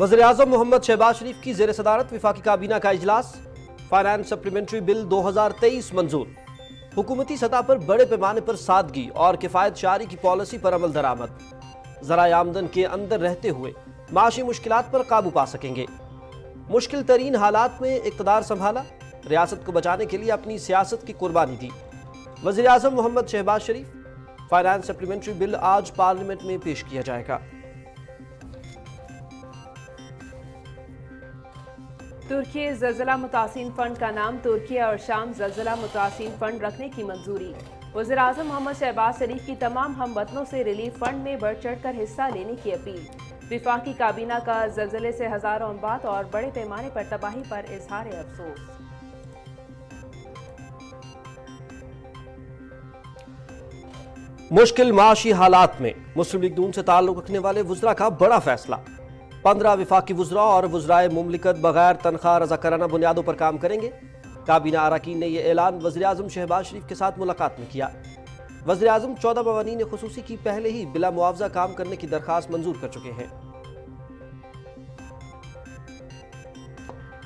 वजर अजम मोहम्मद शहबाज शरीफ की जेर सदारत विफाकी काबीना का अजलास फाइनेंस सप्लीमेंट्री बिल 2023 मंजूर हुकूमती सतह पर बड़े पैमाने पर सादगी और किफ़ायत शारी की पॉलिसी पर अमल दरामद ज़रा आमदन के अंदर रहते हुए माशी मुश्किल पर काबू पा सकेंगे मुश्किल तरीन हालात में इकतदार संभाला रियासत को बचाने के लिए अपनी सियासत की कुर्बानी दी वजी अजम Mohammad Shahbaz Sharif finance supplementary bill आज पार्लियामेंट में पेश किया जाएगा तुर्की जलजिला मुतासिन फंड का नाम तुर्की और शाम जलजिला मुतासिन फंड रखने की मंजूरी वजर अजम मोहम्मद शहबाज शरीफ की तमाम हम वतनों से रिलीफ फंड में बढ़ चढ़ कर हिस्सा लेने की अपील विफाकी काबीना का जलजिले से हजारों अमबात और बड़े पैमाने पर तबाही पर इजहार अफसोस मुश्किल माशी हालात में मुस्लिम लीग नून से ताल्लुक रखने वाले वजरा का बड़ा फैसला पंद्रह विफाकी वजरा और वज्राए ममलिकत बगैर तनख्वाह रजाकाराना बुनियादों पर काम करेंगे काबीना अरकान ने यह ऐलान वजी अजम शहबाज शरीफ के साथ मुलाकात में किया वजर अजम चौदह मवानी ने खसूसी की पहले ही बिला मुआवजा काम करने की दरख्वास्त मंजूर कर चुके हैं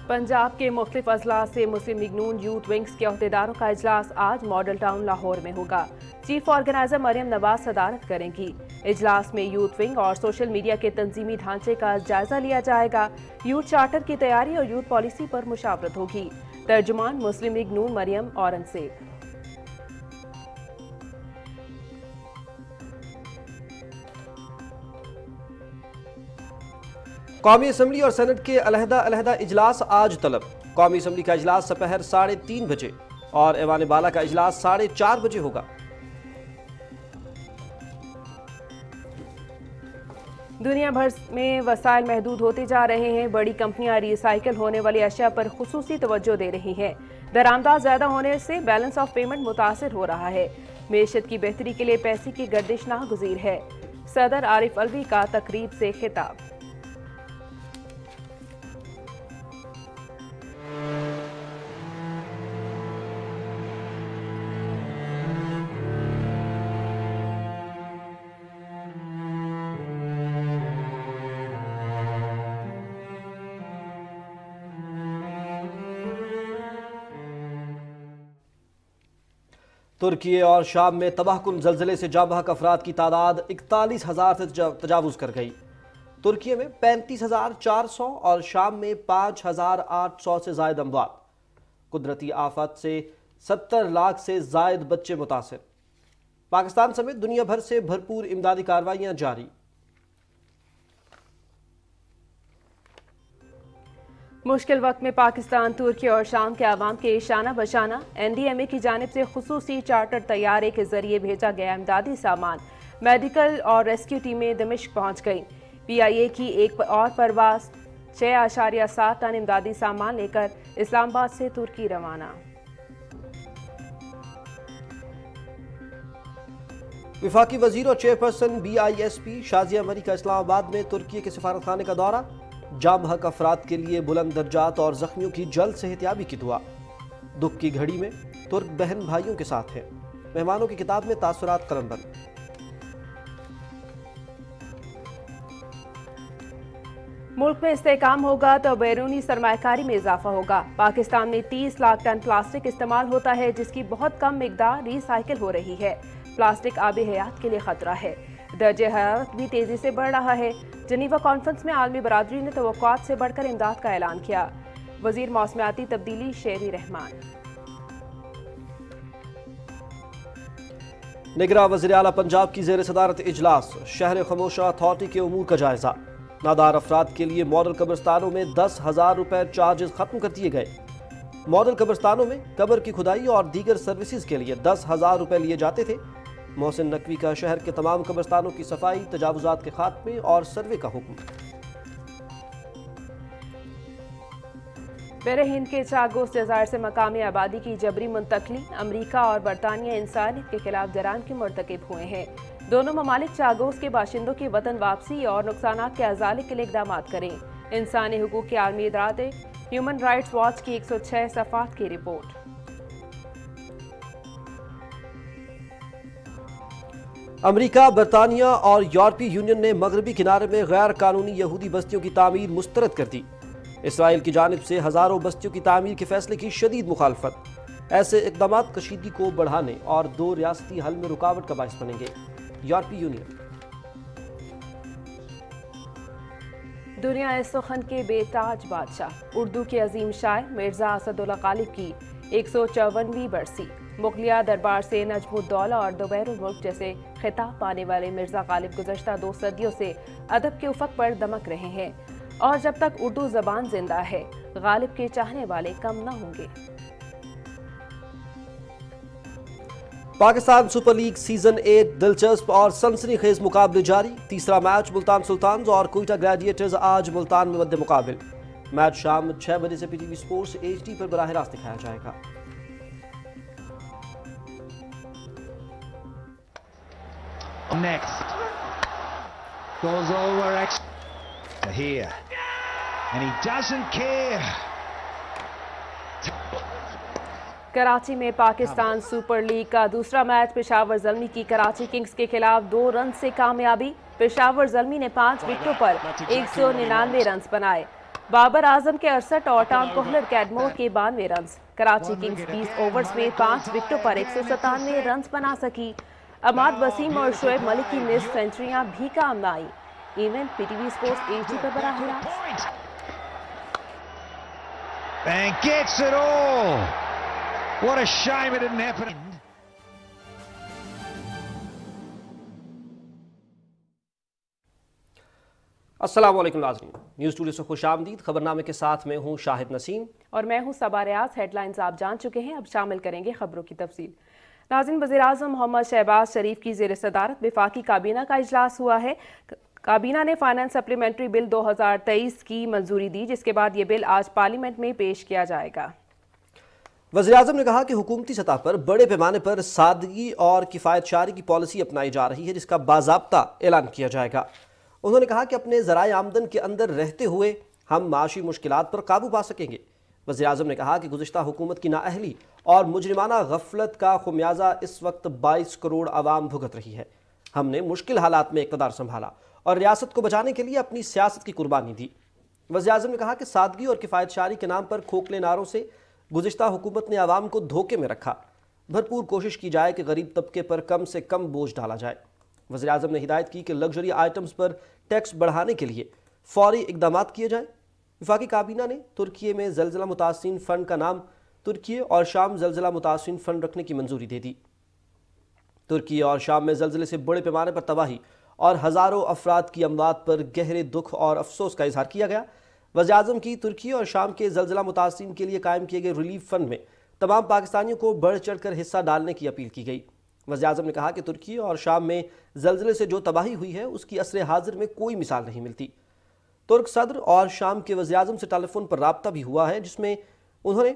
पंजाब के मुख्तफ अजला से मुस्लिम लीग नून यूथ विंग्स के अहदेदारों का अजलास आज मॉडल टाउन लाहौर में होगा चीफ ऑर्गेनाइजर मरियम नवाज सदारत करेंगी इजलास में यूथ विंग और सोशल मीडिया के तंजीमी ढांचे का जायजा लिया जाएगा यूथ चार्टर की तैयारी और यूथ पॉलिसी पर मुशावरत होगी तर्जुमान मुस्लिम लीग नून मरियम औरंगजेब कौमी असम्बली और सेनेट के अलहदा अलहदा इजलास आज तलब कौमी असम्बली का इजलास सपहर साढ़े तीन बजे और ऐवान बाला का इजलास साढ़े चार बजे होगा दुनिया भर में वसाइल महदूद होते जा रहे हैं बड़ी कंपनियां रिसाइकिल होने वाली अशिया पर खसूस तवज्जो दे रही हैं दरामदा ज़्यादा होने से बैलेंस ऑफ पेमेंट मुतासर हो रहा है मीशत की बेहतरी के लिए पैसे की गर्दिश नागजीर है सदर आरिफ अलवी का तकरीब से खिताब तुर्की और शाम में तबाहकुन जलजिले से जाँ बहक अफराद की तादाद इकतालीस हज़ार से तजावज़ कर गई तुर्की में पैंतीस हज़ार चार सौ और शाम में पाँच हज़ार आठ सौ से जायद अमवात कुदरती आफत से सत्तर लाख से जायद बच्चे मुतासर पाकिस्तान समेत दुनिया भर से भरपूर इमदादी कार्रवाइयाँ जारी मुश्किल वक्त में पाकिस्तान तुर्की और शाम के आवाम के इशाना बशाना एन डी एम ए की जानब से खसूसी चार्टर तैयारे के जरिए भेजा गया इमदादी सामान मेडिकल और रेस्क्यू टीमें दमिश्क पहुँच गईं पी आई ए की एक और परवास छः आशारिया सात टन इमदादी सामान लेकर इस्लामाबाद से तुर्की रवाना विफाकी वजीर और chairperson B I S P Shazia Malika Islamabad में तुर्की के सफारत खाने का दौरा जाम हक अफराद के लिए बुलंद दर्जात और जख्मियों की जल्द सेहतियाबी की दुआ दुख की घड़ी में तुर्क बहन भाइयों के साथ हैं मेहमानों की किताब में तासरात कलमबंद मुल्क में इस्तेकाम होगा तो बैरूनी सरमाकारी में इजाफा होगा पाकिस्तान में 30 लाख टन प्लास्टिक इस्तेमाल होता है जिसकी बहुत कम मकदार रिसाइकिल हो रही है प्लास्टिक आबी हयात के लिए खतरा है दर्ज हयात भी तेजी से बढ़ रहा है जनीवा कॉन्फ्रेंस में आलमी बरदरी ने तो से बढ़कर इमदाद का ऐलान किया वजीर मौसमियाती तब्दीली शेरी रहमान निगरा वजी अला पंजाब की जेर सदारत इजलास शहर खमोशा अथॉरिटी के अमूर का जायजा नादार अफराद के लिए मॉडल कब्रस्तानों में दस हज़ार रुपए चार्जेस ख़त्म कर दिए गए मॉडल कब्रस्तानों में कब्र की खुदाई और दीगर सर्विसेज के लिए दस हज़ार रुपए लिए जाते थे मोहसिन नकवी का शहर के तमाम कब्रस्तानों की सफाई तजावजात के खात्मे और सर्वे का हुक्म हिंद के चागोस जजायर से मकामी आबादी की जबरी मुंतकली अमरीका और बरतानिया इंसानियत के खिलाफ जराम के मरतकब हुए हैं दोनों ममालिक चागोस के बाशिंदों की वतन वापसी और नुकसान के अजाले के लिए इकदाम करें इंसानी हकूक़ के आर्मी इदारे ह्यूमन राइट्स वॉच की एक सौ छः सफात की रिपोर्ट अमरीका बरतानिया और यूरोपीय यूनियन ने मगरबी किनारे में गैर कानूनी यहूदी बस्तियों की तामीर मुस्तरद कर दी इसराइल की जानब से हज़ारों बस्तियों की तामीर के फैसले की शदीद मुखालफत ऐसे इकदाम कशीदगी को बढ़ाने और दो रियाती हल में रुकावट का बायस बनेंगे यूरोपीय यूनियन दुनिया सुखन के बेताज बादशाह उर्दू के अजीम शायर मिर्ज़ा असदुल्ला गालिब की एक सौ चौवनवीं बरसी मुगलिया दरबार से नजमुद्दौला और मुल्क जैसे खिताब पाने वाले मिर्ज़ा गालिब गुजशत दो सदियों से अदब के उफक पर दमक रहे हैं और जब तक उर्दू जबान जिंदा है गालिब के चाहने वाले कम न होंगे Pakistan super league season eight दिलचस्प और सनसनी खेज मुकाबले जारी तीसरा मैच मुल्तान सुल्तान और कोयटा ग्रेजुएटर्स आज मुल्तान में मद्दे मुकाबले मैच शाम छह बजे से पीटीवी स्पोर्ट्स एचडी पर बराह रास्त दिखाया जाएगा Next. Goes over to here. And he doesn't care. Karachi में पाकिस्तान सुपर लीग का दूसरा मैच पेशावर जलमी की कराची किंग्स के खिलाफ दो रन से कामयाबी पेशावर जलमी ने पांच विकेटों पर एक सौ निन्यानवे रन बनाए बाबर आजम के अड़सठ और टॉम कोहलर कैडमोर के बानवे रन कराची किंग्स 20 ओवर्स में पांच विकेटों पर एक सौ सतानवे रन बना सकी अमाद वसीम और शोएब मलिक की मिस सेंचुरियां भी काम आई इवेंट पीटीवी स्पोर्ट्स एजी पर बड़ा असलम नाजरीन न्यूज़ टूडियो से खुश आमदीद खबरनामे के साथ मैं हूँ शाहिद नसीम और मैं हूँ सबा रियाज हेडलाइंस आप जान चुके हैं अब शामिल करेंगे खबरों की तफसील नाजिन वजे अजम मोहम्मद शहबाज शरीफ की जेर सदारत विफाकी काबीना का अजलास हुआ है काबीना ने फाइनेंस सप्लीमेंट्री बिल 2023 की मंजूरी दी जिसके बाद ये बिल आज पार्लियामेंट में पेश किया जाएगा वजी अजम ने कहा कि हुकूमती सतह पर बड़े पैमाने पर सादगी और किफ़ायत शारी की पॉलिसी अपनाई जा रही है जिसका बाबा ऐलान किया जाएगा उन्होंने कहा कि अपने ज़रा आमदन के अंदर रहते हुए हम माशी मुश्किल पर काबू पा सकेंगे वजी अजम ने कहा कि गुजशत हुकूमत की नाअहली और मुजरमाना गफलत का खमियाजा इस वक्त बाईस करोड़ आवाम भुगत रही है हमने मुश्किल हालात में इकतदार संभाला और रियासत को बचाने के लिए अपनी सियासत की कुर्बानी दी वजी अजम ने कहा कि सादगी और किफ़ायत शारी के नाम पर खोखले नारों से गुजशत हुकूमत ने आवाम को धोखे में रखा भरपूर कोशिश की जाए कि गरीब तबके पर कम से कम बोझ डाला जाए वजी अजम ने हिदायत की कि लग्जरी आइटम्स पर टैक्स बढ़ाने के लिए फौरी इकदाम किए जाएँ वफाकी काबीना ने तुर्की में जलजिला मुतासन फ़ंड का नाम तुर्की और शाम जलजिला मुतासन फ़ंड रखने की मंजूरी दे दी तुर्की और शाम में जलजिले से बड़े पैमाने पर तबाही और हज़ारों अफराद की अमवात पर गहरे दुख और अफसोस का इजहार किया गया वजी अजम की तुर्की और शाम के जलजिला मुतासन के लिए कायम किए गए रिलीफ फंड में तमाम पाकिस्तानियों को बढ़ चढ़ कर हिस्सा डालने की अपील की गई वजी अजम ने कहा कि तुर्की और शाम में जलजिले से जो तबाही हुई है उसकी असर हाजिर में कोई मिसाल नहीं मिलती तुर्क सदर और शाम के वजी अजम से टेलीफोन पर रबता भी हुआ है जिसमें उन्होंने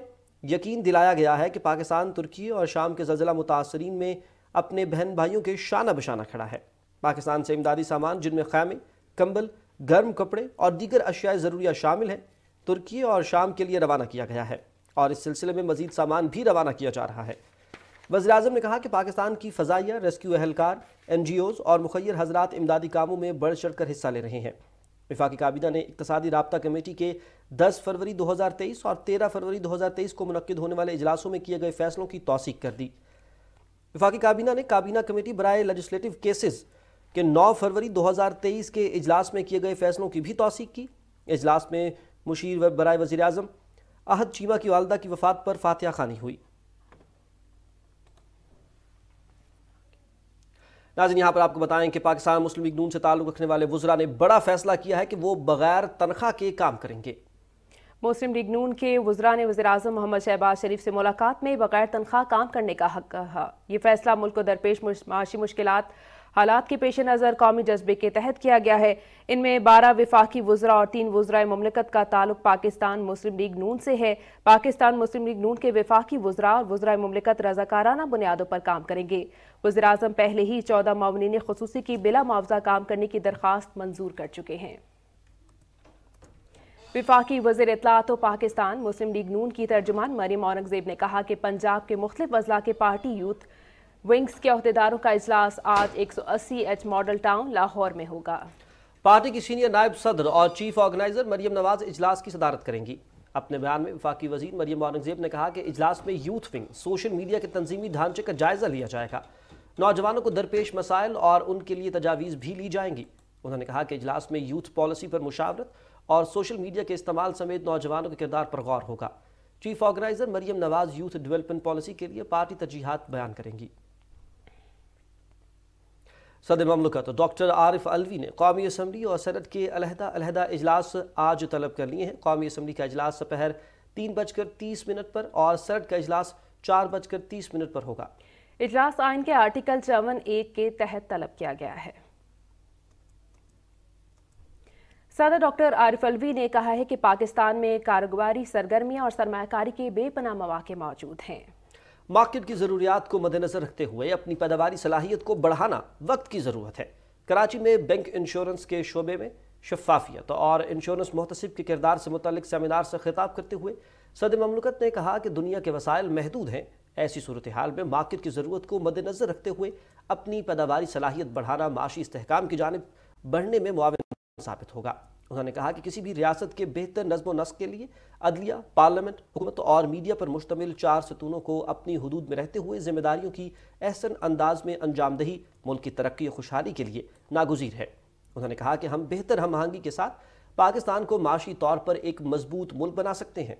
यकीन दिलाया गया है कि पाकिस्तान तुर्की और शाम के जलजिला मुतासरीन में अपने बहन भाइयों के शाना बशाना खड़ा है पाकिस्तान से इमदादी सामान जिनमें खैमे कंबल गर्म कपड़े और दीगर अशियाए ज़रूरिया शामिल हैं तुर्की और शाम के लिए रवाना किया गया है और इस सिलसिले में मजीद सामान भी रवाना किया जा रहा है वजी अजम ने कहा कि पाकिस्तान की फ़जाइया रेस्क्यू एहलकार एन जी ओज़ और मुखर हजरात इमदादी कामों में बढ़ चढ़ कर हिस्सा ले रहे हैं विफाक काबीना ने इकतदी रबता कमेटी के 10 फरवरी 2023 और 13 फरवरी 2023 को मनद होने वाले अजलासों में किए गए फैसलों की तोसीक कर दी विफाक काबीना ने काबीना कमेटी बरए लजस्लेटिव केसेस के 9 फरवरी 2023 के अजलास में किए गए फैसलों की भी तोसीक की अजलास में मुशीर बरए वज़ी अजम अहद चीमा की वालदा की वफात पर फातह खानी हुई नाजिन यहाँ पर आपको बताएं कि पाकिस्तान मुस्लिम लीग नून से ताल्लुक़ रखने वाले वजरा ने बड़ा फैसला किया है कि वो बगैर तनख्वाह के काम करेंगे मुस्लिम लीग नून के वजरा ने वजी अजम मोहम्मद शहबाज शरीफ से मुलाकात में बगैर तनख्वाह काम करने का हक कहा यह फैसला मुल्क को दरपेश मुश्किल हालात के पेश नज़र कौमी जज्बे के तहत किया गया है इनमें बारह विफाकी वज्रा और तीन वज्रा ममलकत का ताल्लुक पाकिस्तान मुस्लिम लीग नून से है पाकिस्तान मुस्लिम लीग नून के विफाकी वज्रा और वज्रा ममलकत रजाकाराना बुनियादों पर काम करेंगे वजी अजम पहले ही चौदह मामलिन खसूसी की बिला मुआवजा काम करने की दरख्वास्त मंजूर कर चुके हैं विफाकी वजीर इतलात तो पाकिस्तान मुस्लिम लीग नून की तर्जुमान मरीम औरंगजेब ने कहा कि पंजाब के मुख्तलिफ अजला के पार्टी यूथ विंग्स के अहदेदारों का इजलास आज 180 एच मॉडल टाउन लाहौर में होगा पार्टी की सीनियर नायब सदर और चीफ ऑर्गेनाइजर मरियम नवाज इजलास की सदारत करेंगी अपने बयान में वफाकी वजीर मरियम औरंगजेब ने कहा कि इजलास में यूथ विंग सोशल मीडिया के तंजीमी ढांचे का जायजा लिया जाएगा नौजवानों को दरपेश मसाइल और उनके लिए तजावीज़ भी ली जाएंगी उन्होंने कहा कि इजलास में यूथ पॉलिसी पर मुशावरत और सोशल मीडिया के इस्तेमाल समेत नौजवानों के किरदार पर गौर होगा chief organizer Maryam Nawaz youth development policy के लिए पार्टी तरजीहत बयान करेंगी सदर ममलकत डॉक्टर आरिफ अलवी ने कौमी असम्बली और सनत के अलहदा अजलास आज तलब कर लिए हैं कौमी असम्बली का अजलास दोपहर तीन बजकर तीस मिनट पर और सनत का अजलास चार बजकर तीस मिनट पर होगा इजलास आइन के आर्टिकल चौवन एक के तहत तलब किया गया है सदर डॉक्टर आरिफ अलवी ने कहा है कि पाकिस्तान में कारोबारी सरगर्मियां और सरमाकारी के बेपना मौाक़े मौजूद हैं मार्केट की ज़रूरियात को मद्देनजर रखते हुए अपनी पैदावारी सलाहियत को बढ़ाना वक्त की ज़रूरत है कराची में बैंक इंश्योरेंस के शोबे में शफाफियत और इंश्योरेंस मुहतसब के किरदार से मुतलिक सेमिनार से खिताब करते हुए सदर ममलकत ने कहा कि दुनिया के वसायल महदूद हैं ऐसी सूरत हाल में मार्केट की ज़रूरत को मद्देनजर रखते हुए अपनी पैदावारी सलाहियत बढ़ाना माशी इसकाम की जानब बढ़ने में मुआवन साबित होगा उन्होंने कहा कि किसी भी रियासत के बेहतर नज्म नस्क के लिए अदलिया पार्लियामेंट हुकूमत और मीडिया पर मुश्तमिल चार सतूनों को अपनी हदूद में रहते हुए जिम्मेदारियों की एहसन अंदाज में अंजामदही मुल्क की तरक्की खुशहाली के लिए नागजीर है उन्होंने कहा कि हम बेहतर हम आहंगी के साथ पाकिस्तान को माशी तौर पर एक मजबूत मुल्क बना सकते हैं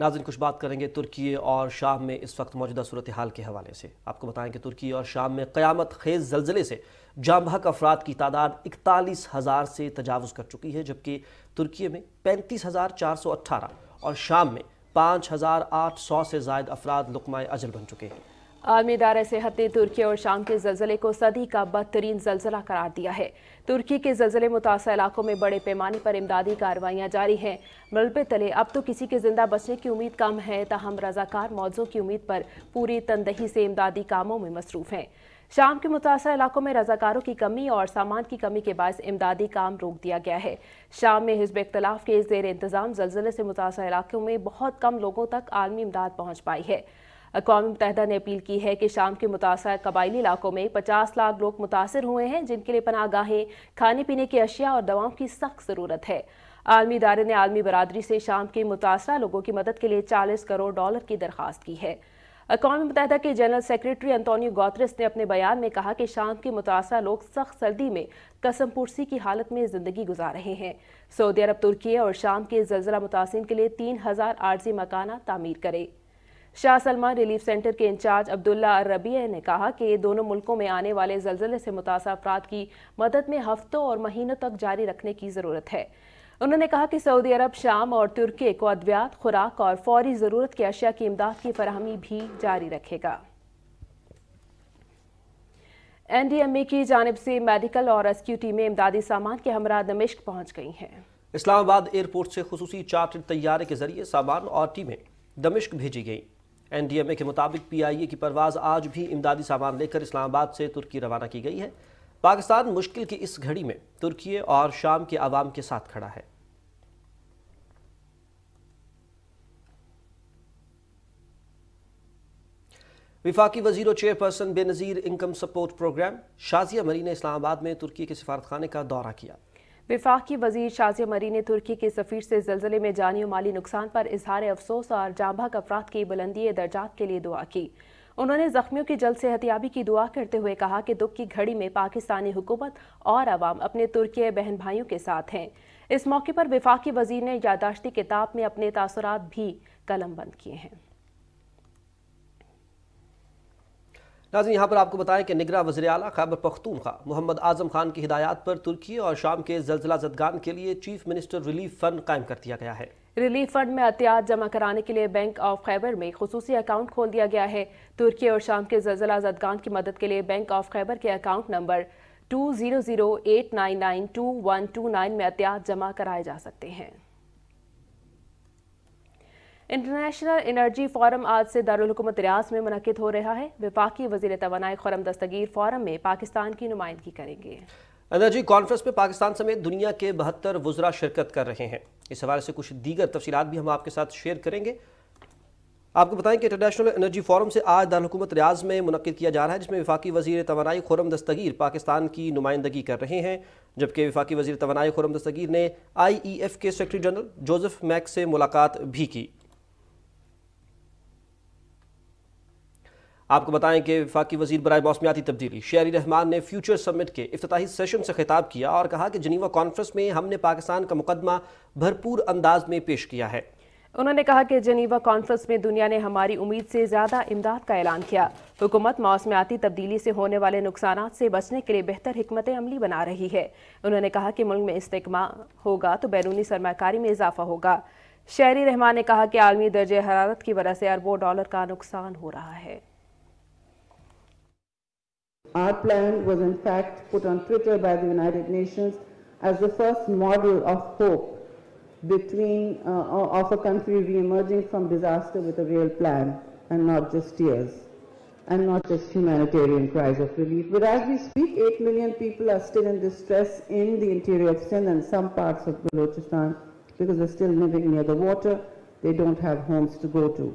नाजिन कुछ बात करेंगे तुर्की और शाम में इस वक्त मौजूदा सूरत हाल के हवाले से आपको बताएं कि तुर्की और शाम में क़्यामत खेज जलजिले से जाम बहक अफराद की तादाद इकतालीस हज़ार से तजावज़ कर चुकी है जबकि तुर्की में पैंतीस हज़ार चार सौ अट्ठारह और शाम में पाँच हज़ार आठ सौ से जायद अफराद लकमा अजल बन चुके हैं आलमी इदार सेहत ने तुर्की और शाम के जलजिले को सदी का बदतरीन जलजिला करार दिया है तुर्की के जलजिले मुतासर इलाकों में बड़े पैमाने पर इमदादी कार्रवाइयाँ जारी हैं मलबे तले अब तो किसी के जिंदा बचने की उम्मीद कम है तहम रजाकार मौजों की उम्मीद पर पूरी तनदही से इमदादी कामों में मसरूफ हैं शाम के मुतासर इलाकों में रजाकारों की कमी और सामान की कमी के बायस इमदादी काम रोक दिया गया है शाम में हिजब इख्तलाफ के जेर इंतजाम जलजिले से मुतासर इलाकों में बहुत कम लोगों तक आलमी इमदाद पहुँच पाई है अकवा मुतहदा ने अपील की है कि शाम के मुतासर कबायली इलाकों में पचास लाख लोग मुतासर हुए हैं जिनके लिए पनागाहें गाहें खाने पीने की अशिया और दवाओं की सख्त ज़रूरत है आलमी इदारे ने आलमी बरदरी से शाम के मुतासर लोगों की मदद के लिए चालीस करोड़ डॉलर की दरख्वास्त की है अकवा मुतहदा के जनरल सेक्रेटरी अंतोनी गौतरस ने अपने बयान में कहा कि शाम के मुतासर लोग सख्त सर्दी में कसम पुरसी की हालत में ज़िंदगी गुजार रहे हैं सऊदी अरब तुर्की और शाम के जल्जला मुतासर के लिए तीन हज़ार आर्जी मकाना तामीर करें शाह सलमान रिलीफ सेंटर के इंचार्ज अब्दुल्ला रबी ने कहा कि दोनों मुल्कों में आने वाले जलजिले से मुतासर अफराद की मदद में हफ्तों और महीनों तक जारी रखने की ज़रूरत है उन्होंने कहा कि सऊदी अरब शाम और तुर्की को अद्वियात खुराक और फौरी ज़रूरत की अशिया की इमदाद की फरहमी भी जारी रखेगा ए की जानब से मेडिकल और रेस्क्यू टीमें इमदादी सामान के हमरा दमिश्क पहुंच गई हैं इस्लामाबाद एयरपोर्ट से खसूसी चार्टर्ड तैयारे के जरिए सामान और टीमें दमिश्क भेजी गई एन डी एम ए के मुताबिक पी आई ए की परवाज आज भी इमदादी सामान लेकर इस्लामाबाद से तुर्की रवाना की गई है पाकिस्तान मुश्किल की इस घड़ी में तुर्की और शाम के आवाम के साथ खड़ा है विफाकी वजीर chairperson Benazir income support programme Shazia Marri ने इस्लामाबाद में तुर्की के सिफारतखाने का दौरा किया विफाक वजीर शाजिया मरी ने तुर्की के सफ़ीर से जलजिले में जानी माली नुकसान पर इजहार अफसोस और जांबाक अफराद की बुलंदी दर्जात के लिए दुआ की उन्होंने जख्मियों की जल्द सेहतियाबी की दुआ करते हुए कहा कि दुख की घड़ी में पाकिस्तानी हुकूमत और आवाम अपने तुर्की बहन भाइयों के साथ हैं इस मौके पर विफाक वजीर ने यादाश्ती किताब में अपने तासरत भी कलम बंद किए हैं नाजी यहाँ पर आपको बताएं कि निगरा वजरे अली खैबर पख्तूनखा मोहम्मद आजम खान की हिदायत पर तुर्की और शाम के जलजिला जदगान के लिए चीफ मिनिस्टर रिलीफ फंड कायम कर दिया गया है रिलीफ फंड में अहतियात जमा कराने के लिए बैंक ऑफ खैबर में खसूसी अकाउंट खोल दिया गया है तुर्की और शाम के जलजिला जदगान की मदद के लिए बैंक ऑफ खैबर के account number two zero zero eight nine nine two one two nine में अहतियात जमा कराए जा सकते हैं इंटरनेशनल एनर्जी फोरम आज से दारकूमत रियाज में मनद हो रहा है विपाकी वजी तोानाई खुरम दस्तगीर फोरम में पाकिस्तान की नुमाइंदगी करेंगे एनर्जी कॉन्फ्रेंस में पाकिस्तान समेत दुनिया के बहत्तर वजरा शिरकत कर रहे हैं इस हवाले से कुछ दीगर तफसी भी हम आपके साथ शेयर करेंगे आपको बताएं कि इंटरनेशनल एनर्जी फोरम से आज दारकूमत रियाज में मनद किया जा रहा है जिसमें विफाकी वजीर तोानाई खुरम दस्तगीर पाकिस्तान की नुमाइंदगी कर रहे हैं जबकि विफाकी वजी तोानाई खुरम दस्तगीर ने आई ई एफ के सेक्रटरी जनरल जोजफ मैक से मुलाकात भी की आपको बताएं कि वफाकी वजीर बरए मौसमियाती तब्दीली शहरी रहमान ने फ्यूचर समिट के अफ्ताही सेशन से खिताब किया और कहा कि जनीवा कॉन्फ्रेंस में हमने पाकिस्तान का मुकदमा भरपूर अंदाज में पेश किया है उन्होंने कहा कि जनीवा कॉन्फ्रेंस में दुनिया ने हमारी उम्मीद से ज़्यादा इमदाद का ऐलान किया हुकूमत मौसमियाती तब्दीली से होने वाले नुकसान से बचने के लिए बेहतर हमत अमली बना रही है उन्होंने कहा कि मुल्क में इस्तेमाल होगा तो बैरूनी सरमाकारी में इजाफा होगा शहरी रहमान ने कहा कि आलमी दर्ज हरारत की वजह से अरबों डॉलर का नुकसान हो रहा है Our plan was in fact put on Twitter by the United Nations as the first model of hope between uh, of a country re-emerging from disaster with a real plan and not just tears and not just humanitarian cries of relief. But as we speak, 8 million people are still in distress in the interior of Sindh and some parts of Balochistan because they're still living near the water. They don't have homes to go to.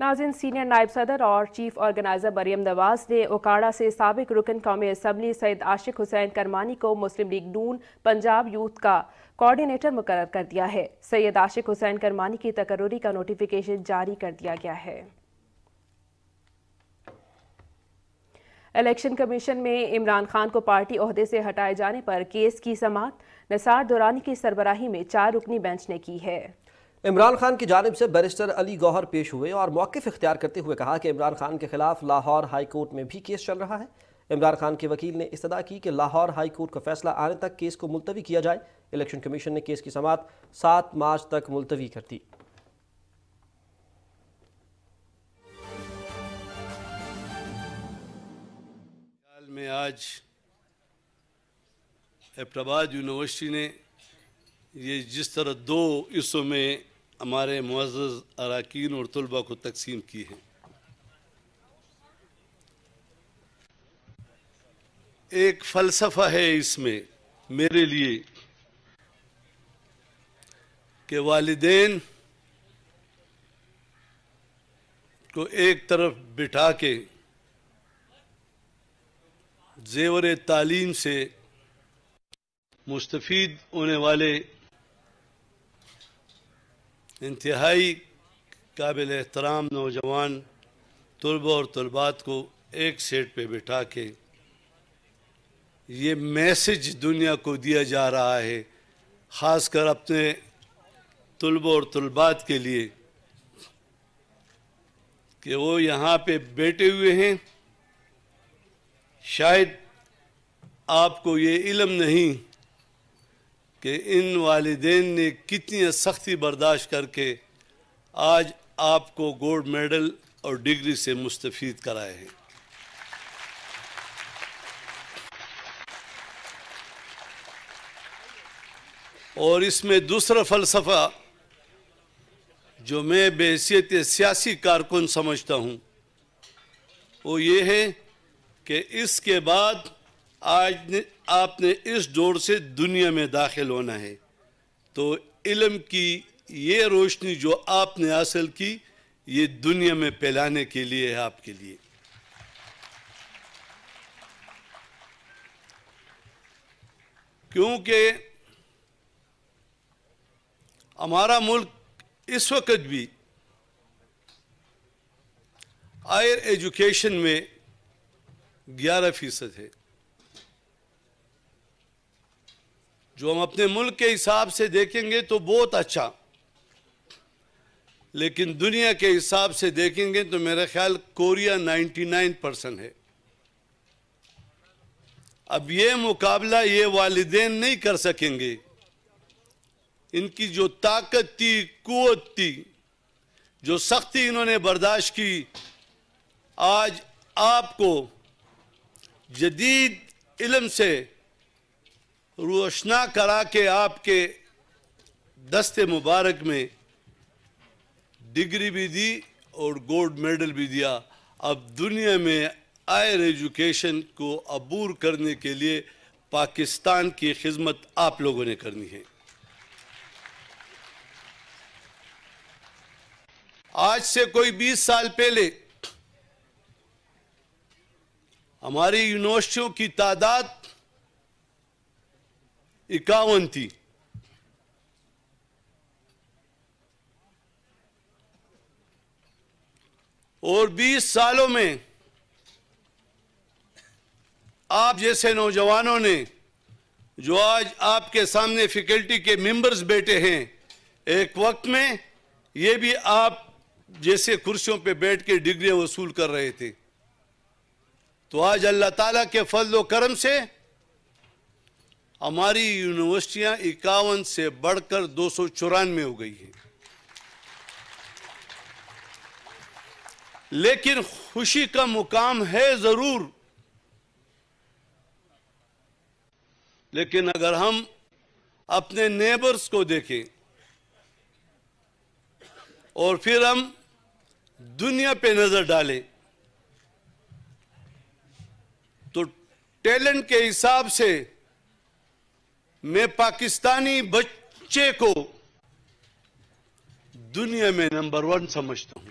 नाजिन senior नायब सदर और chief organizer Maryam Nawaz ने ओकाड़ा से सबक रुकन कौमी assembly Syed Ashiq Hussain Kirmani को मुस्लिम लीग नून पंजाब यूथ का कोऑर्डिनेटर मुकर कर दिया है सैयद आशिक हुसैन करमानी की तकर्री का नोटिफिकेशन जारी कर दिया गया है इलेक्शन कमीशन में इमरान खान को पार्टी अहदे से हटाए जाने पर केस की समात निसार दुरानी की सरबराही में चार रुकनी बेंच ने की है इमरान खान की जानब से बैरिस्टर अली गौहर पेश हुए और मौकफ इख्तियार करते हुए कहा कि इमरान खान के खिलाफ लाहौर हाई कोर्ट में भी केस चल रहा है इमरान खान के वकील ने इस्तः की कि लाहौर हाई कोर्ट का फैसला आने तक केस को मुलतवी किया जाए इलेक्शन कमीशन ने केस की समात सात मार्च तक मुलतवी कर दी में आज एबटाबाद यूनिवर्सिटी ने ये जिस तरह दो हिस्सों में हमारे मुआज़ अरकान और तलबा को तकसीम की है एक फ़लसफ़ा है इसमें मेरे लिए कि वालदे को एक तरफ बिठा के जेवर तालीम से मुस्तफ़ होने वाले इंतहाई काबिल एहतराम नौजवान तुलब और तलबात को एक सेट पे बिठा के ये मैसेज दुनिया को दिया जा रहा है ख़ास कर अपने तलब और तलबात के लिए कि वो यहाँ पे बैठे हुए हैं शायद आपको ये इलम नहीं कि इन वालदेन ने कितनी सख्ती बर्दाश्त करके आज आपको गोल्ड मेडल और डिग्री से मुस्तफ़ कराए हैं और इसमें दूसरा फलसफा जो मैं बेसीत सियासी कारकुन समझता हूँ वो ये है कि इसके बाद आज ने आपने इस डोर से दुनिया में दाखिल होना है तो इलम की ये रोशनी जो आपने हासिल की ये दुनिया में फैलाने के लिए है आपके लिए क्योंकि हमारा मुल्क इस वक्त भी हायर एजुकेशन में ग्यारह फीसद है जो हम अपने मुल्क के हिसाब से देखेंगे तो बहुत अच्छा लेकिन दुनिया के हिसाब से देखेंगे तो मेरा ख्याल कोरिया 99 परसेंट है अब ये मुकाबला ये वालदे नहीं कर सकेंगे इनकी जो ताकत थी कुत थी जो सख्ती इन्होंने बर्दाश्त की आज आपको जदीद इलम से रोशना करा के आपके दस्ते मुबारक में डिग्री भी दी और गोल्ड मेडल भी दिया अब दुनिया में हायर एजुकेशन को अबूर करने के लिए पाकिस्तान की खिदमत आप लोगों ने करनी है आज से कोई 20 साल पहले हमारी यूनिवर्सिटियों की तादाद इक्यावन थी और 20 सालों में आप जैसे नौजवानों ने जो आज आपके सामने फैकल्टी के मेंबर्स बैठे हैं एक वक्त में ये भी आप जैसे कुर्सियों पे बैठ के डिग्रियां वसूल कर रहे थे तो आज अल्लाह ताला के फजल करम से हमारी यूनिवर्सिटियां इक्यावन से बढ़कर दो सौ चौरानवे हो गई है लेकिन खुशी का मुकाम है जरूर लेकिन अगर हम अपने नेबर्स को देखें और फिर हम दुनिया पे नजर डालें तो टैलेंट के हिसाब से में पाकिस्तानी बच्चे को दुनिया में नंबर वन समझता हूं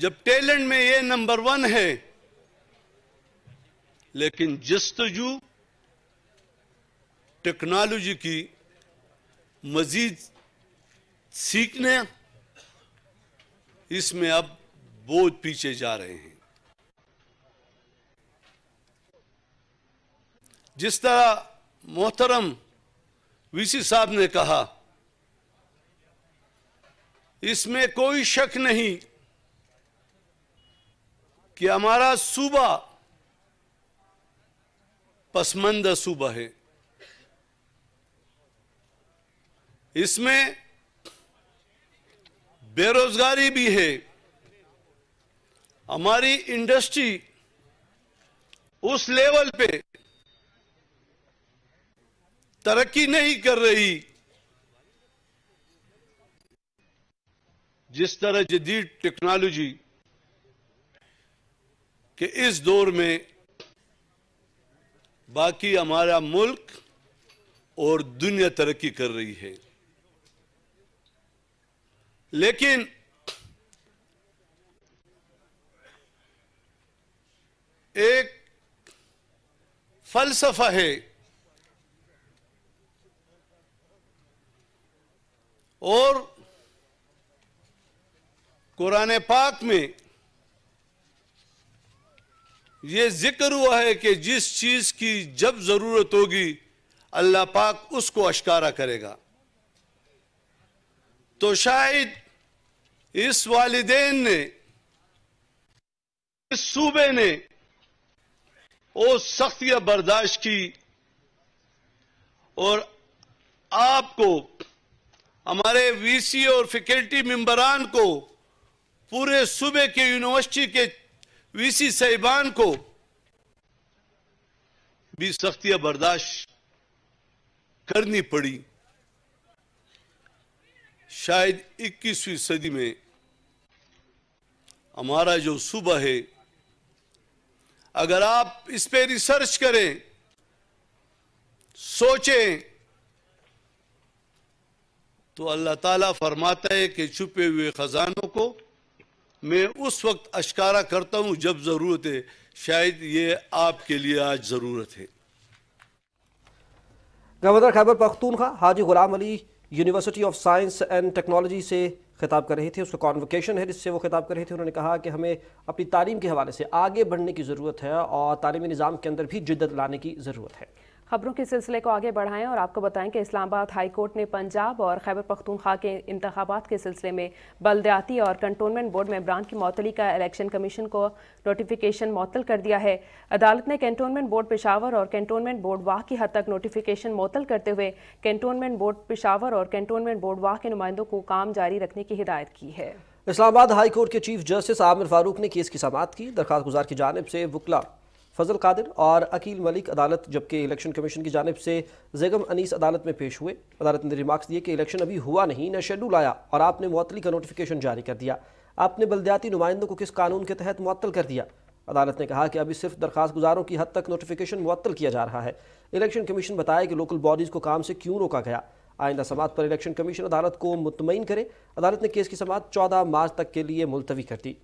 जब टैलेंट में ये नंबर वन है लेकिन जस्तजू टेक्नोलॉजी की मजीद सीखने इसमें अब बहुत पीछे जा रहे हैं जिस तरह मोहतरम वीसी साहब ने कहा इसमें कोई शक नहीं कि हमारा सूबा पसमंद सूबा है इसमें बेरोजगारी भी है हमारी इंडस्ट्री उस लेवल पे तरक्की नहीं कर रही जिस तरह जदीद टेक्नोलॉजी के इस दौर में बाकी हमारा मुल्क और दुनिया तरक्की कर रही है लेकिन एक फलसफा है और कुरान पाक में ये जिक्र हुआ है कि जिस चीज़ की जब ज़रूरत होगी अल्लाह पाक उसको अश्कारा करेगा तो शायद इस वालदेन ने इस सूबे ने वो सख्तियां बर्दाश्त की और आपको हमारे वीसी और फैकल्टी मेम्बरान को पूरे सूबे के यूनिवर्सिटी के वीसी साहिबान को भी सख्तियां बर्दाश्त करनी पड़ी शायद 21वीं सदी में हमारा जो सूबा है अगर आप इस पे रिसर्च करें सोचें तो अल्लाह ताला फरमाता है कि छुपे हुए ख़जानों को मैं उस वक्त अशकारा करता हूँ जब ज़रूरत है शायद ये आपके लिए आज ज़रूरत है governor Khyber Pakhtunkhwa Haji Ghulam Ali university of science and technology से खिताब कर रहे थे उसका कॉन्वोकेशन है जिससे वो खिताब कर रहे थे उन्होंने कहा कि हमें अपनी तालीम के हवाले से आगे बढ़ने की ज़रूरत है और तालीमी निज़ाम के अंदर भी जिद्दत लाने की ज़रूरत है खबरों के सिलसिले को आगे बढ़ाएं और आपको बताएं कि इस्लामाबाद हाई कोर्ट ने पंजाब और खैबर पख्तूनख्वा के इंतबात के सिलसिले में बलदयाती और कंटोनमेंट बोर्ड मेंबरान की मौतली का इलेक्शन कमीशन को नोटिफिकेशन मअतल कर दिया है अदालत ने कैंटोनमेंट बोर्ड पेशावर और कैंटोनमेंट बोर्ड वाह की हद तक नोटिफिकेशन मअतल करते हुए कैंटोनमेंट बोर्ड पेशावर और कैंटोनमेंट बोर्ड वाह के नुमाइंदों को काम जारी रखने की हिदायत की है इस्लामाबाद हाई कोर्ट के चीफ जस्टिस आमिर फारूक ने केस की समात की दरखास्त गुजार की जानब से वकला फजल कादिर और अकील मलिक अदालत जबकि इलेक्शन कमीशन की जानब से जैगम अनीस अदालत में पेश हुए अदालत ने रिमार्क्स दिए कि इलेक्शन अभी हुआ नहीं न शेड्यूल आया और आपने मुअतली का नोटिफिकेशन जारी कर दिया आपने बलद्याती नुमाइंदों को किस कानून के तहत मुअत्तल कर दिया अदालत ने कहा कि अभी सिर्फ दरखास्त गुजारों की हद तक नोटिफिकेशन मुअत्तल किया जा रहा है इलेक्शन कमीशन बताया कि लोकल बॉडीज़ को काम से क्यों रोका गया आइंदा समात पर इलेक्शन कमीशन अदालत को मुतमिन करे अदालत ने केस की समात चौदह मार्च तक के लिए मुलतवी कर दी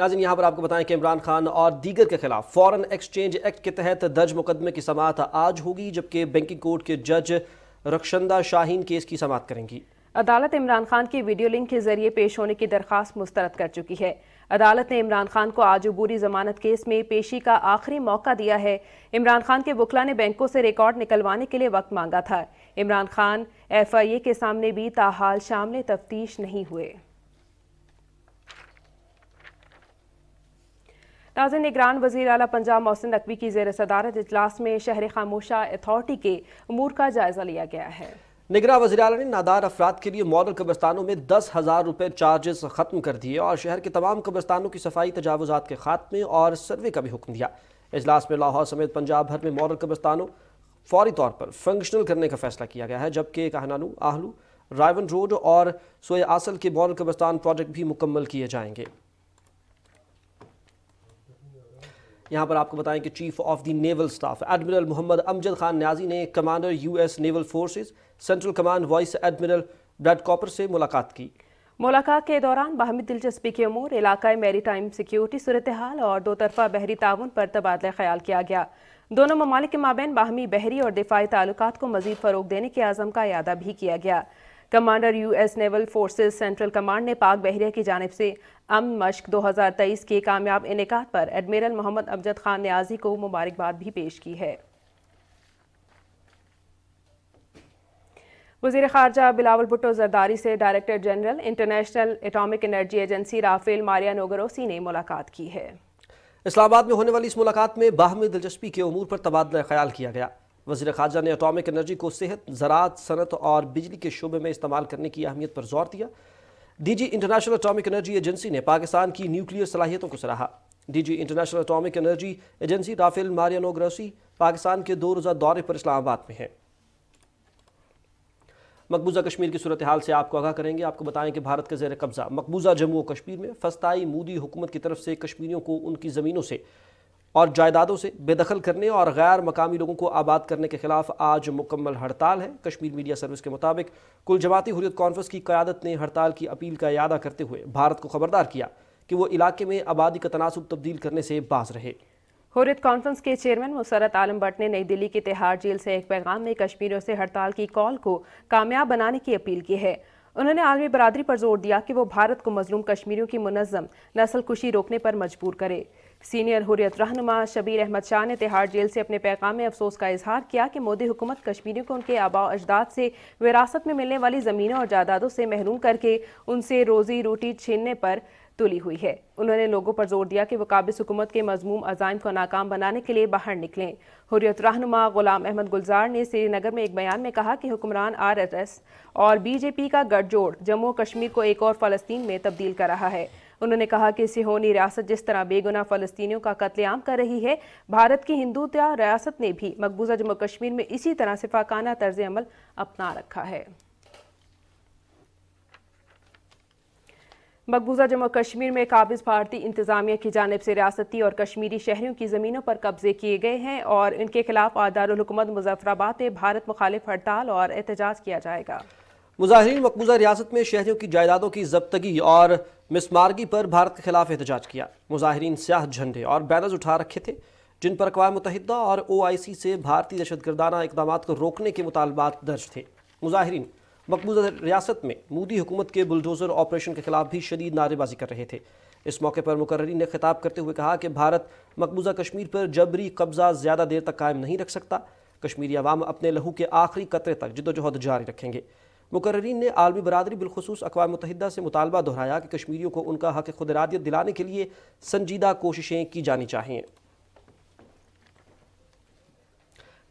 नाजिन यहाँ पर आपको बताएं कि इमरान खान और दीगर के खिलाफ फॉरन एक्सचेंज एक्ट के तहत दर्ज मुकदमे की समात आज होगी जबकि बैंकिंग कोर्ट के जज रक्षंदा शाहीन केस की समात करेंगी अदालत इमरान खान की वीडियो लिंक के जरिए पेश होने की दरखास्त मुस्तरद कर चुकी है अदालत ने इमरान खान को आज अबूरी जमानत केस में पेशी का आखिरी मौका दिया है इमरान खान के बुखला ने बैंकों से रिकॉर्ड निकलवाने के लिए वक्त मांगा था Imran Khan F I A के सामने भी ताहाल शामले तफ्तीश नहीं हुए नाजिन निगरान वजी अला पंजाब मोहसिन नकवी की जेर सदारत इजलास में शहर खामोशा अथॉरिटी के अमूर का जायजा लिया गया है निगरान वजी अला ने नादार अफराद के लिए मॉडल कब्रस्तानों में दस हज़ार रुपये चार्जेस ख़त्म कर दिए और शहर के तमाम कब्रस्तानों की सफाई तजावज़ात के खात्मे और सर्वे का भी हुक्म दिया इजलास में लाहौर समेत पंजाब भर में मॉडल कब्रस्तानों फौरी तौर पर फंक्शनल करने का फैसला किया गया है जबकि कहनानू आहलू रायवन रोड और सोए आसल के मॉडल कब्रस्तान प्रोजेक्ट भी मुकम्मल किए जाएंगे यहाँ पर आपको बताएं कि chief of the naval staff admiral Mohammad Amjad Khan Niazi ने commander US naval forces central command vice admiral Brad Cooper से मुलाकात की मुलाकात के दौरान बाहमी दिलचस्पी के अमूर मेरी टाइम सिक्योरिटी सूरत हाल और दो तरफा बहरी ताउन पर तबादला ख्याल किया गया दोनों ममालिक के माबेन बाहमी बहरी और दिफाई ताल्लुक को मजीद फ़रोग देने के आज़म का अदा भी किया गया commander US naval forces central command ने पाक बहरिया की जानब से अम मश्क 2023 के कामयाब इनका पर एडमिरल मोहम्मद अबजद खान न्याजी को मुबारकबाद भी पेश की है वजीर खारजा बिलावल भुट्टो जरदारी से director general international atomic energy agency Rafael Maria Grossi ने मुलाकात की है इस्लामाबाद में होने वाली इस मुलाकात में बाहमी दिलचस्पी के अमूर पर तबादला ख्याल किया गया वजी खारजा ने अटामिक एनर्जी को सेहत ज़रात सनत और बिजली के शोबे में इस्तेमाल करने की अहमियत पर जोर दिया DG international atomic energy agency ने पाकिस्तान की न्यूक्लियर सलाहियतों को सराहा DG international atomic energy agency Rafael Mariano Grossi Pakistan के दो रोज़ा दौरे पर इस्लामाबाद में है मकबूजा कश्मीर की सूरत हाल से आपको आगाह करेंगे आपको बताएं कि भारत के जेर कब्ज़ा मकबूजा जम्मू और कश्मीर में फस्ताई मोदी हुकूमत की तरफ से कश्मीरियों को उनकी ज़मीनों से और जायदादों से बेदखल करने और गैर मकामी लोगों को आबाद करने के खिलाफ आज मुकम्मल हड़ताल है कश्मीर मीडिया सर्विस के मुताबिक कुल जमाती हुरियत कॉन्फ्रेंस की क्यादत ने हड़ताल की अपील का अदा करते हुए भारत को खबरदार किया कि वो इलाके में आबादी का तनासब तब्दील करने से बाज रहे हुरियत कॉन्फ्रेंस के चेयरमैन मुसरत आलम भट्ट ने नई दिल्ली के तिहाड़ जेल से एक पैगाम में कश्मीरियों से हड़ताल की कॉल को कामयाब बनाने की अपील की है उन्होंने आलमी बरदरी पर जोर दिया कि वो भारत को मजलूम कश्मीरियों की मुनज़म नस्ल कुशी रोकने पर मजबूर करे सीनियर हुरियत रहनुमा शबीर अहमद शाह ने तिहाड़ जेल से अपने पैगाम में अफसोस का इजहार किया कि मोदी हुकूमत कश्मीरियों को उनके आबा अजदाद से विरासत में मिलने वाली ज़मीनों और जायदादों से महरूम करके उनसे रोज़ी रोटी छीनने पर तुली हुई है उन्होंने लोगों पर जोर दिया कि वो काबिज हुकूमत के मजमूम अजाइम को नाकाम बनाने के लिए बाहर निकलें हुरियत रहनुमा गुलाम अहमद गुलजार ने श्रीनगर में एक बयान में कहा कि हुक्मरान आर एस और बीजेपी का गठजोड़ जम्मू कश्मीर को एक और फलस्तीन में तब्दील कर रहा है उन्होंने कहा कि सिहोनी रियासत जिस तरह बेगुनाह फलस्तियों का कत्लेआम कर रही है भारत की हिंदुत्या रियासत ने भी मकबूजा जम्मू कश्मीर में इसी तरह से फाकाना तर्ज अमल अपना रखा है मकबूजा जम्मू कश्मीर में काबिज भारतीय इंतजामिया की जानब से रियासती और कश्मीरी शहरों की ज़मीनों पर कब्जे किए गए हैं और इनके खिलाफ आदारकूमत मुजफ्फराबाद में भारत मुखालिफ हड़ताल और एहतजाज किया जाएगा मुजाहरीन मकबूजा रियासत में शहरीों की जायदादों की जब्तगी और मिसमारगी पर भारत के खिलाफ एहतजाज किया मुजाहरीन स्याह झंडे और बैनर्स उठा रखे थे जिन पर अकवा मुतहदा और ओ आई सी से भारतीय दहशत गर्दाना इकदाम को रोकने के मुतालबात दर्ज थे मुजाहरीन मकबूजा रियासत में मोदी हुकूमत के बुलडोजर ऑपरेशन के खिलाफ भी शदीद नारेबाजी कर रहे थे इस मौके पर मुकर्रीन ने खिताब करते हुए कहा कि भारत मकबूजा कश्मीर पर जबरी कब्जा ज़्यादा देर तक कायम नहीं रख सकता कश्मीरी आवाम अपने लहू के आखिरी कतरे तक जदोजहद जारी रखेंगे मुकर्रीन ने आलमी बरदरी बिलखसूस अकवा मुतहदा से मुतालबा दोहराया कि कश्मीरियों को उनका हक खुदरादियत दिलाने के लिए संजीदा कोशिशें की जानी चाहिए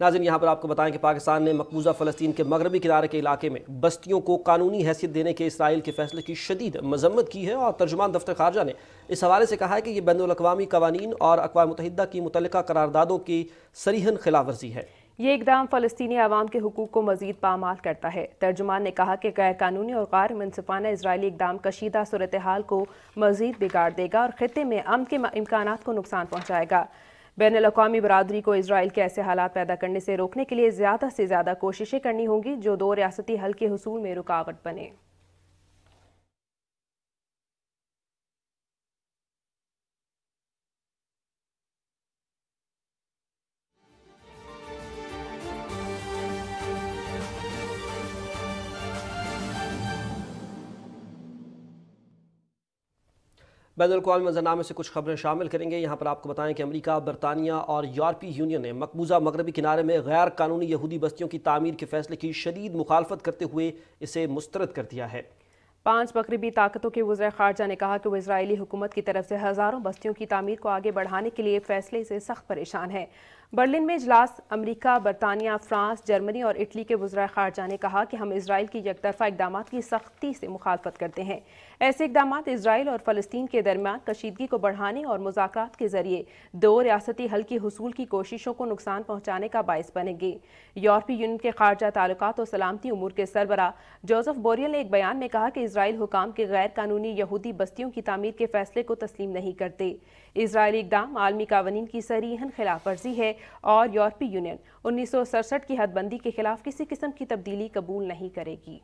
नाजिन यहाँ पर आपको बताएं कि पाकिस्तान ने मकबूजा फ़लस्तीन के मगरबी किनारे के इलाके में बस्तियों को कानूनी हैसियत देने के इसराइल के फैसले की शदीद मजम्मत की है और तर्जुमान दफ्तर खारजा ने इस हवाले से कहा है कि यह बैन अवी कवानी और अकवा मुतहदा की मुतल करारदादों की सरीहन वर्जी है ये इकदाम फ़लस्तनी आवाम के हकूक़ को मजीद पामाल करता है तर्जुमान ने कहा कि गैर कानूनी और गैर मनसफाना इसराइली इकदाम कशीदा सूरत हाल को मजीद बिगाड़ देगा और ख़त्े में अम के इम्कान को नुकसान पहुँचाएगा बैन अवी बरदरी को इसराइल के ऐसे हालात पैदा करने से रोकने के लिए ज़्यादा से ज़्यादा कोशिशें करनी होंगी जो दो रियासती हल के हसूल में रुकावट बने बैन अवी से कुछ खबरें शामिल करेंगे यहाँ पर आपको बताएं कि अमरीका बरतानिया और यूरोपीय यूनियन ने मकबूजा मगरबी किनारे में गैर कानूनी यहूदी बस्तियों की तमीर के फैसले की शदीद मुखालफत करते हुए इसे मुस्तरद कर दिया है पांच मगरबी ताकतों के वजर खारजा ने कहा कि वह इसराइली हुकूमत की तरफ से हज़ारों बस्तियों की तमीर को आगे बढ़ाने के लिए फैसले से सख्त परेशान है बर्लिन में इजलास अमरीका बरतानिया फ्रांस जर्मनी और इटली के वज्रा खारजा ने कहा कि हम इसराइल की यकतरफा इकदाम की सख्ती से मुखालफत करते हैं ऐसे इकदाम इसराइल और फलस्तीन के दरमियान कशीदगी को बढ़ाने और मुजाकर के जरिए दो रियासती हल की हसूल की कोशिशों को नुकसान पहुँचाने का बायस बनेंगे यूरोपीय यूनियन के खारजा ताल्लुक और सलामती उमूर के सरबरा जोसफ बोरियल ने एक बयान में कहा कि इसराइल हुकाम के गैर कानूनी यहूदी बस्तियों की तमीर के फैसले को तस्लीम नहीं करते इसराइली इकदाम आलमी कानून की सरीहन खिलाफ वर्जी है और यूरोपीय यूनियन उन्नीस सौ सड़सठ की हदबंदी के खिलाफ किसी किस्म की तब्दीली कबूल नहीं करेगी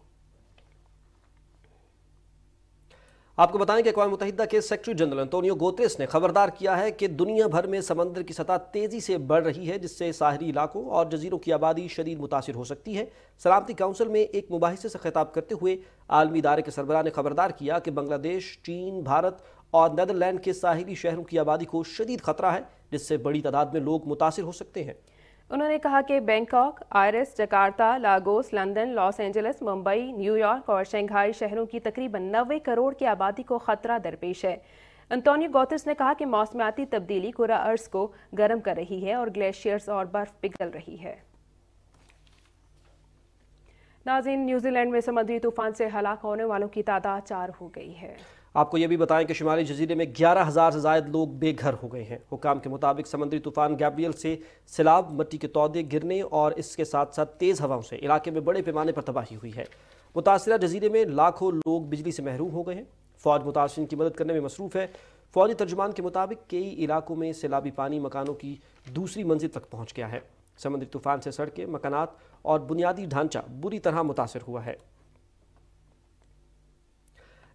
आपको बताएं कि अकवा मुतहदा के सेक्रेटरी जनरल एंटोनियो गोतरेस ने खबरदार किया है कि दुनिया भर में समंदर की सतह तेज़ी से बढ़ रही है जिससे साहरी इलाकों और जजीरों की आबादी शदीद मुतासर हो सकती है सलामती काउंसिल में एक मुबासे से खिताब करते हुए आलमी इदारे के सरबरा ने खबरदार किया कि बांग्लादेश चीन भारत और नदरलैंड के साहिली शहरों की आबादी को शदीद खतरा है जिससे बड़ी तादाद में लोग मुतासर हो सकते हैं उन्होंने कहा कि Bangkok Aires Jakarta Lagos London Los Angeles Mumbai New York और शंघाई शहरों की तकरीबन नबे करोड़ की आबादी को खतरा दरपेश है अंतोनियो गौतस ने कहा कि मौसमियाती तब्दीली कुरा अर्स को गर्म कर रही है और ग्लेशियर्स और बर्फ पिघल रही है नाजिन न्यूजीलैंड में समुद्री तूफान से हलाक होने वालों की तादाद चार हो गई है आपको यह भी बताएं कि शुमाली जजीरे में ग्यारह हज़ार से ज्यादा लोग बेघर हो गए हैं हुकाम के मुताबिक समंदरी तूफ़ान गैब्रियल से सैलाब मट्टी के तोदे गिरने और इसके साथ साथ तेज़ हवाओं से इलाके में बड़े पैमाने पर तबाही हुई है मुतासर जजीरे में लाखों लोग बिजली से महरूम हो गए हैं फ़ौज मुतासरी की मदद करने में मसरूफ़ है फौजी तर्जुमान के मुताबिक कई इलाकों में सैलाबी पानी मकानों की दूसरी मंजिल तक पहुँच गया है समंदरी तूफ़ान से सड़कें मकानात और बुनियादी ढांचा बुरी तरह मुतासर हुआ है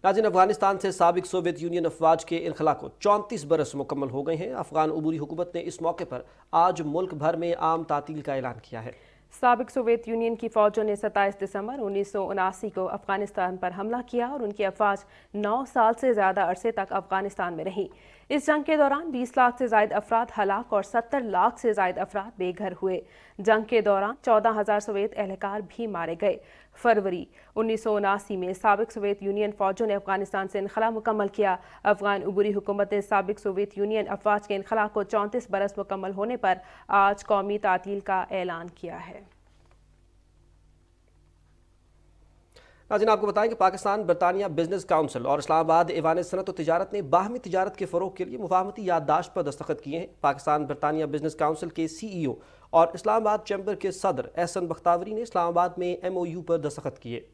नाजिन अफगानिस्तान से सबक सोवियत यूनियन अफवाज के इनखला को चौंतीस बरस मुकम्मल हो गए हैं अफगान अबूरी हुकूमत ने इस मौके पर आज मुल्क भर में आम तातील का ऐलान किया है सबक सोवियत यूनियन की फ़ौजों ने सत्ताईस दिसंबर उन्नीस सौ उनासी को अफगानिस्तान पर हमला किया और उनकी अफवाज नौ साल से ज़्यादा अरसे तक अफगानिस्तान में रही इस जंग के दौरान 20 लाख से ज्यादा अफराद हलाक और 70 लाख से जायद अफराद बेघर हुए जंग के दौरान चौदह हजार सोवियत एहलकार भी मारे गए फरवरी उन्नीस सौ उनासी में सबक सोवियत यूनियन फौजों ने अफगानिस्तान से इनखला मुकम्मल किया अफगान उबरी हुकूमत ने सबक सोवियत यूनियन अफवाज के इनखला को चौंतीस बरस मुकम्मल होने पर आज कौमी तातील का ऐलान किया है नाजिन आपको बताएं कि पाकिस्तान बरतानिया बिजनेस काउंसिल और इस्लामाबाद एवान सनत तजारत ने बाहमी तजारत के फ़रोग के लिए मुफाहमती याददाश्त पर दस्तखत किए हैं पाकिस्तान बरतानिया बिजनेस काउंसिल के सी ई ओ और इस्लामाबाद चैम्बर के सदर एहसन बख्तावरी ने इस्लामाबाद में एम ओ यू पर दस्तखत किए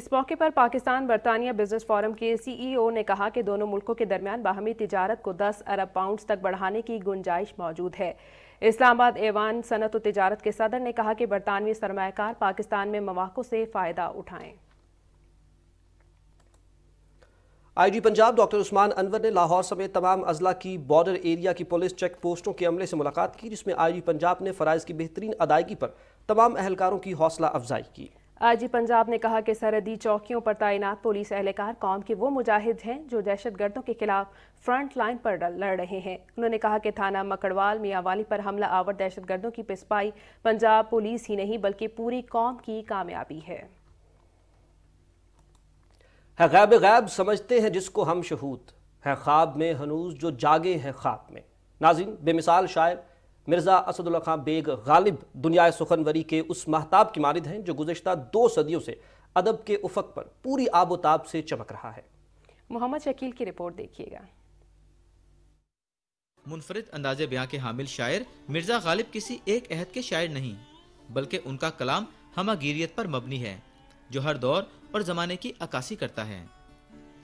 इस मौके पर पाकिस्तान बरतानिया बिजनेस फोरम के सीईओ ने कहा कि दोनों मुल्कों के दरमियान बाहमी तजारत को 10 अरब पाउंड्स तक बढ़ाने की गुंजाइश मौजूद है इस्लामाबाद एवान सनत तजारत के सदर ने कहा कि बरतानवी सरमाकार पाकिस्तान में मवाक़ों से फ़ायदा उठाएं आईजी पंजाब डॉक्टर उस्मान अनवर ने लाहौर समेत तमाम अजला की बॉर्डर एरिया की पुलिस चेक पोस्टों के अमले से मुलाकात की जिसमें आईजी पंजाब ने फराइज की बेहतरीन अदायगी पर तमाम अहलकारों की हौसला अफजाई की आईजी पंजाब ने कहा कि सरहदी चौकियों पर तैनात पुलिस एहलकार कौम के वो मुजाहिद हैं जो दहशत गर्दों के खिलाफ फ्रंट लाइन पर लड़ रहे हैं उन्होंने कहा कि थाना मकड़वाल मियावाली पर हमला आवर दहशत गर्दों की पिसपाई पंजाब पुलिस ही नहीं बल्कि पूरी कौम की कामयाबी है है गैब गैब समझते हैं जिसको हम शहूत हैं ख्वाब में हनूज जो जागे हैं ख्वाब में नाजिन बेमिसाल शायर मिर्ज़ा असदुल्ला खां बेग गालिब दुनिया सुखनवरी के उस महताब की मानद हैं जो गुजशत दो सदियों से अदब के उफक पर पूरी आबोताब से चमक रहा है मोहम्मद शकील की रिपोर्ट देखिएगा मुनफरद अंदाज ब्याह के हामिल शायर मिर्ज़ा गालिब किसी एक अहद के शायर नहीं बल्कि उनका कलाम हमागीरियत पर मबनी है जो हर दौर और जमाने की अक्सी करता है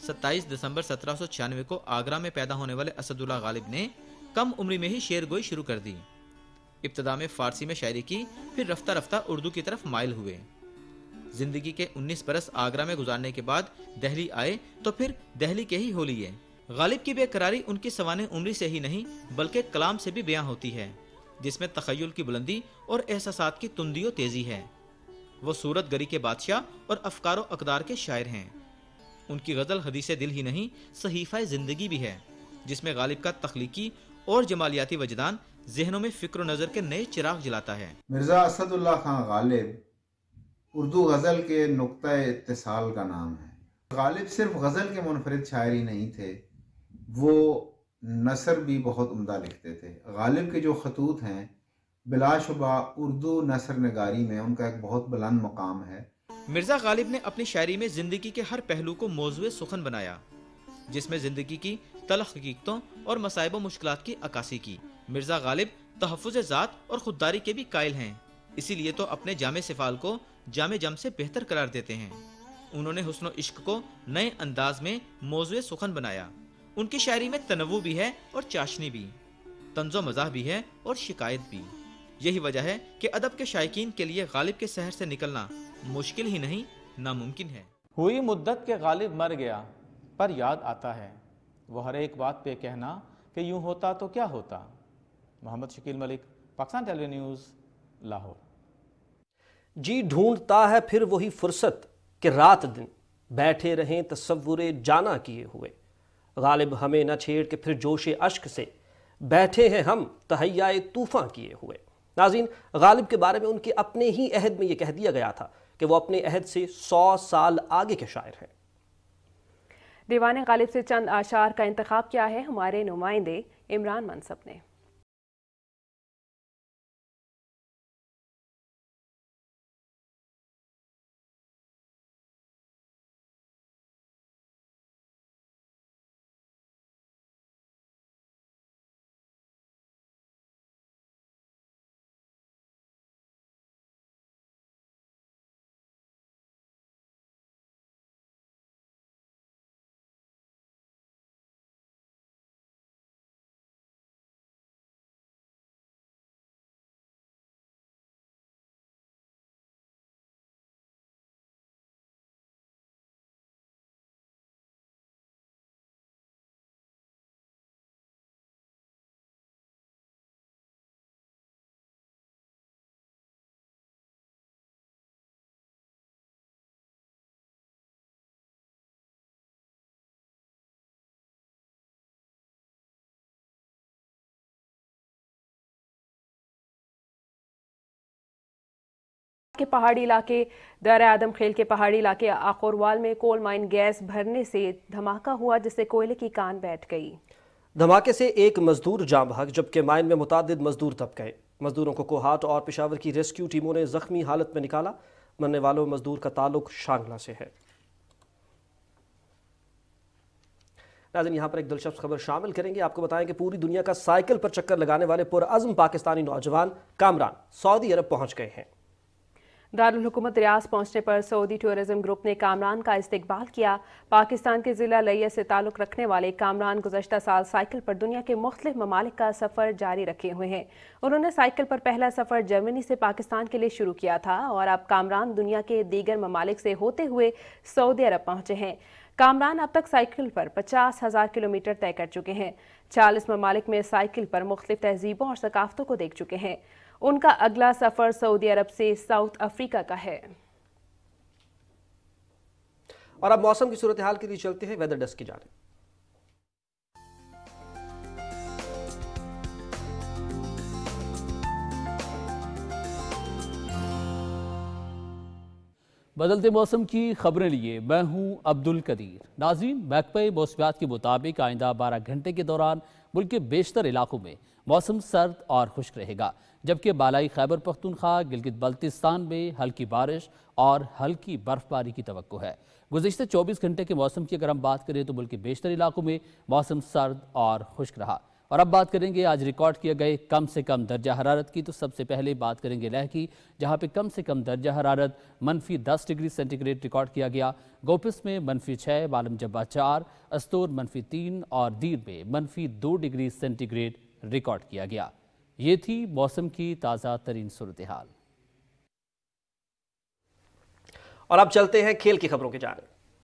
27 दिसंबर सत्रह को आगरा में पैदा होने वाले असदुल्ला गालिब ने कम उम्र में ही शेर गोई शुरू कर दी इब्तदा में फारसी में शायरी की फिर रफ्ता रफ्ता उर्दू की तरफ माइल हुए जिंदगी के 19 बरस आगरा में गुजारने के बाद दहली आए तो फिर दहली के ही है गालिब की बेकरारी उनकी सवान उम्री से ही नहीं बल्कि कलाम से भी बयां होती है जिसमें तखयल की बुलंदी और एहसास की तुंदियों तेजी है वो सूरत गरी के बादशाह और अफकार अकदार के शायर हैं उनकी गज़ल हदीस दिल ही नहीं सहीफ़ा ज़िंदगी भी है जिसमें गालिब का तख्लीकी और जमालियाती वजदान जहनों में फ़िक्र नज़र के नए चिराग जलाता है मिर्ज़ा असदुल्ला खान गालिब उर्दू गज़ल के नुक़ इतसाल का नाम है गालिब सिर्फ गज़ल के मुनफरद शायर ही नहीं थे वो नसर भी बहुत उमदा लिखते थे गालिब के जो खतूत हैं बिलाशुबा उर्दू नसर नगारी में उनका एक बहुत बुलंद मकाम है मिर्ज़ा गालिब ने अपनी शायरी में ज़िंदगी के हर पहलू को मौजुए सुखन बनाया जिसमें ज़िंदगी की तलख हकीकतों और मसाइब मुश्किल की अक्सी की मिर्ज़ा गालिब तहफ़ ज़ात और ख़ुददारी के भी कायल हैं इसीलिए तो अपने जाम सिफाल को जाम जम से बेहतर करार देते हैं उन्होंने हुसन इश्क को नए अंदाज में मौजुए सुखन बनाया उनकी शायरी में तनवु भी है और चाशनी भी तंजो मज़ा भी है और शिकायत भी यही वजह है कि अदब के शायकीन के लिए गालिब के शहर से निकलना मुश्किल ही नहीं नामुमकिन है हुई मुद्दत के गालिब मर गया पर याद आता है वह हर एक बात पे कहना कि यूं होता तो क्या होता मोहम्मद शकील मलिक पाकिस्तान टेली न्यूज़ लाहौर जी ढूंढता है फिर वही फुर्सत कि रात दिन बैठे रहें तस्वुर जाना किए हुए गालिब हमें न छेड़ के फिर जोश अश्क से बैठे हैं हम तहैया तूफा किए हुए नाजीन गालिब के बारे में उनके अपने ही अहद में यह कह दिया गया था कि वह अपने अहद से सौ साल आगे के शायर हैं दीवान गालिब से चंद आशार का इंतखब किया है हमारे नुमाइंदे इमरान मनसब ने के पहाड़ी इलाके दर आदम खेल के पहाड़ी इलाके आकोरवाल में कोल माइन गैस भरने से धमाका हुआ जिससे कोयले की कान बैठ गई धमाके से एक मजदूर जाम भाग जबकि माइन में मुतद मजदूर दब गए मजदूरों को कोहाट और पिशावर की रेस्क्यू टीमों ने जख्मी हालत में निकाला मरने वालों मजदूर का ताल्लुक शांगला से है नाजिन यहाँ पर एक दिलचस्प खबर शामिल करेंगे आपको बताएं कि पूरी दुनिया का साइकिल पर चक्कर लगाने वाले पुरज़म पाकिस्तानी नौजवान कामरान सऊदी अरब पहुंच गए हैं दारकूमत रियाज पहुंचने पर सऊदी टूरिज्म ग्रुप ने कामरान का इस्तकबाल किया पाकिस्तान के ज़िला लैया से ताल्लुक़ रखने वाले कामरान गुजशत साल साइकिल पर दुनिया के मुख्तलिफ ममालिक का सफ़र जारी रखे हुए हैं उन्होंने साइकिल पर पहला सफ़र जर्मनी से पाकिस्तान के लिए शुरू किया था और अब कामरान दुनिया के दीगर ममालिक से होते हुए सऊदी अरब पहुंचे हैं कामरान अब तक साइकिल पर पचास हज़ार किलोमीटर तय कर चुके हैं चालीस ममालिक में साइकिल पर मुख्तलिफ तहजीबों और सकाफ़तों को देख चुके हैं उनका अगला सफर सऊदी अरब से साउथ अफ्रीका का है और अब मौसम की सूरत हाल के लिए चलते हैं वेदर डेस्क की जाने बदलते मौसम की खबरें लिए मैं हूं अब्दुल कदीर नाजीन महकमे मौसमियात के मुताबिक आइंदा बारह घंटे के दौरान मुल्क के बेशतर इलाकों में मौसम सर्द और खुश्क रहेगा जबकि बालाई खैबर पख्तूनख्वा गिलगित बल्तिस्तान में हल्की बारिश और हल्की बर्फबारी की तो है गुजशत चौबीस घंटे के मौसम की अगर हम बात करें तो मुल्क के बेशतर इलाकों में मौसम सर्द और खुश्क रहा और अब बात करेंगे आज रिकॉर्ड किए गए कम से कम दर्जा हरारत की तो सबसे पहले बात करेंगे लह की जहाँ पे कम से कम दर्जा हरारत मनफी दस डिग्री सेंटीग्रेड रिकॉर्ड किया गया गोपिस में मनफी छः बालम जब्बा चार अस्तूर मनफी तीन और दीर में मनफी दो डिग्री सेंटीग्रेड रिकॉर्ड किया गया ये थी मौसम की ताज़ा तरीन सूरत हाल और अब चलते हैं खेल की खबरों की जानकारी